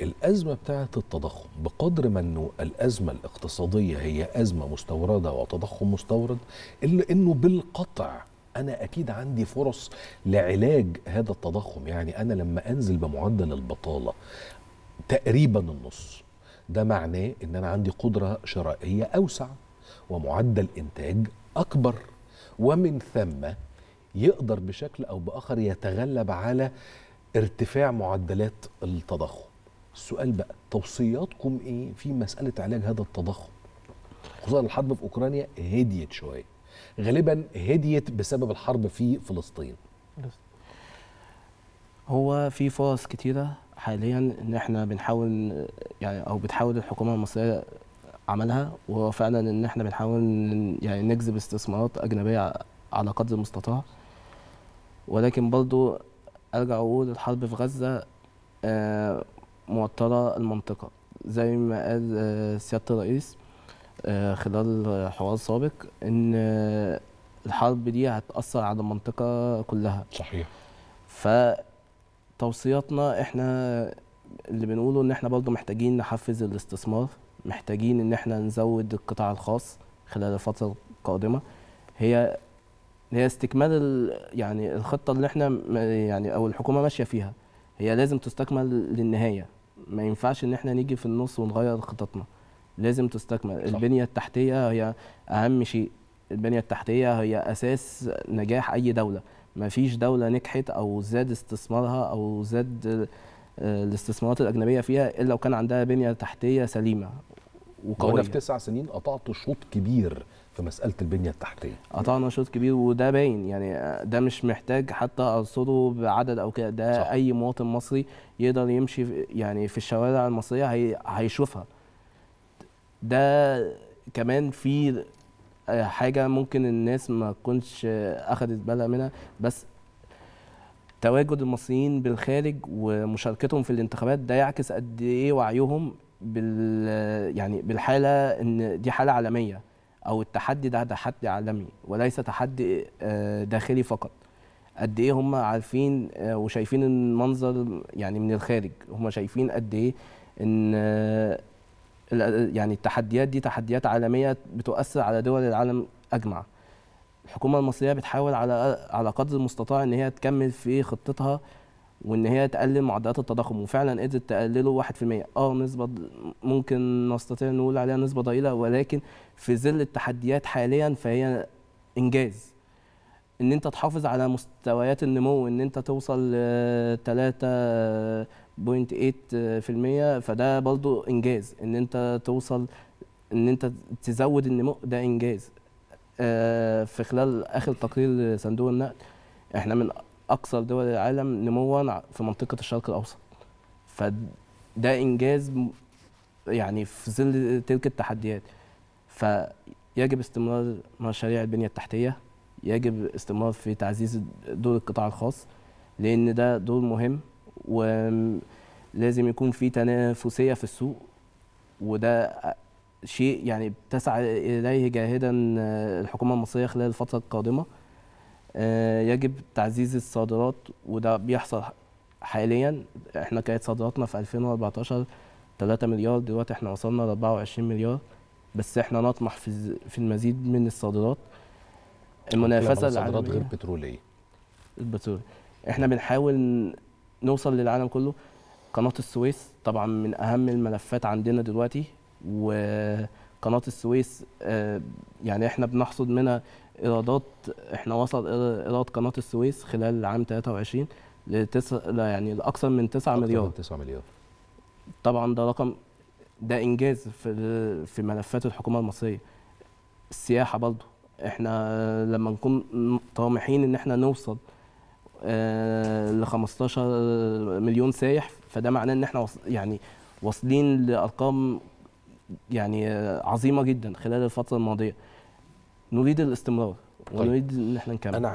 الأزمة بتاعت التضخم بقدر ما أنه الأزمة الاقتصادية هي أزمة مستوردة وتضخم مستورد إلا أنه بالقطع انا اكيد عندي فرص لعلاج هذا التضخم يعني انا لما انزل بمعدل البطاله تقريبا النص ده معناه ان انا عندي قدره شرائيه اوسع ومعدل انتاج اكبر ومن ثم يقدر بشكل او باخر يتغلب على ارتفاع معدلات التضخم السؤال بقى توصياتكم ايه في مساله علاج هذا التضخم خصوصا الحرب في اوكرانيا هديت شويه غالبا هديت بسبب الحرب في فلسطين هو في فرص كتيره حاليا ان احنا بنحاول يعني او بتحاول الحكومه المصريه عملها وهو فعلا ان احنا بنحاول يعني نجذب استثمارات اجنبيه على قدر المستطاع ولكن برضو ارجع اقول الحرب في غزه آه موترة المنطقة زي ما قال آه، سيادة الرئيس آه، خلال حوار سابق إن آه، الحرب دي هتأثر على المنطقة كلها صحيح فتوصياتنا إحنا اللي بنقوله إن إحنا برضه محتاجين نحفز الاستثمار محتاجين إن إحنا نزود القطاع الخاص خلال الفترة القادمة هي هي استكمال يعني الخطه اللي احنا يعني او الحكومه ماشيه فيها هي لازم تستكمل للنهايه ما ينفعش ان احنا نيجي في النص ونغير خططنا لازم تستكمل صح. البنيه التحتيه هي اهم شيء البنيه التحتيه هي اساس نجاح اي دوله ما فيش دوله نجحت او زاد استثمارها او زاد آه، الاستثمارات الاجنبيه فيها الا لو كان عندها بنيه تحتيه سليمه وقوية في تسع سنين قطعت شوط كبير في مساله البنيه التحتيه قطعنا شوط كبير وده باين يعني ده مش محتاج حتى ارصده بعدد او كده ده صح. اي مواطن مصري يقدر يمشي يعني في الشوارع المصريه هي هيشوفها ده كمان في حاجه ممكن الناس ما تكونش اخذت بالها منها بس تواجد المصريين بالخارج ومشاركتهم في الانتخابات ده يعكس قد ايه وعيهم بال يعني بالحاله ان دي حاله عالميه او التحدي ده تحدي عالمي وليس تحدي آه، داخلي فقط قد ايه هم عارفين آه، وشايفين المنظر يعني من الخارج هم شايفين قد ايه ان آه، يعني التحديات دي تحديات عالميه بتؤثر على دول العالم اجمع الحكومه المصريه بتحاول على على قدر المستطاع ان هي تكمل في خطتها وان هي تقلل معدلات التضخم وفعلا قدرت تقلله 1% اه نسبه ممكن نستطيع نقول عليها نسبه ضئيله ولكن في ظل التحديات حاليا فهي انجاز ان انت تحافظ على مستويات النمو ان انت توصل 3.8% فده برضو انجاز ان انت توصل ان انت تزود النمو ده انجاز آه، في خلال اخر تقرير صندوق النقد احنا من اكثر دول العالم نموا في منطقه الشرق الاوسط فده انجاز يعني في ظل تلك التحديات فيجب استمرار مشاريع البنيه التحتيه يجب استمرار في تعزيز دور القطاع الخاص لان ده دور مهم ولازم يكون في تنافسيه في السوق وده شيء يعني بتسعى اليه جاهدا الحكومه المصريه خلال الفتره القادمه آه، يجب تعزيز الصادرات وده بيحصل حاليا احنا كانت صادراتنا في 2014 3 مليار دلوقتي احنا وصلنا ل 24 مليار بس احنا نطمح في في المزيد من الصادرات المنافسه الصادرات غير بتروليه البترول احنا بنحاول نوصل للعالم كله قناه السويس طبعا من اهم الملفات عندنا دلوقتي و قناه السويس آه، يعني احنا بنحصد منها ايرادات احنا وصل ايراد قناه السويس خلال عام 23 لتس... لا يعني لاكثر من 9 مليار 9 مليار طبعا ده رقم ده انجاز في في ملفات الحكومه المصريه السياحه برضه احنا لما نكون طامحين ان احنا نوصل آه، ل 15 مليون سايح فده معناه ان احنا يعني واصلين لارقام يعني عظيمه جدا خلال الفتره الماضيه نريد الاستمرار طيب. ونريد ان احنا نكمل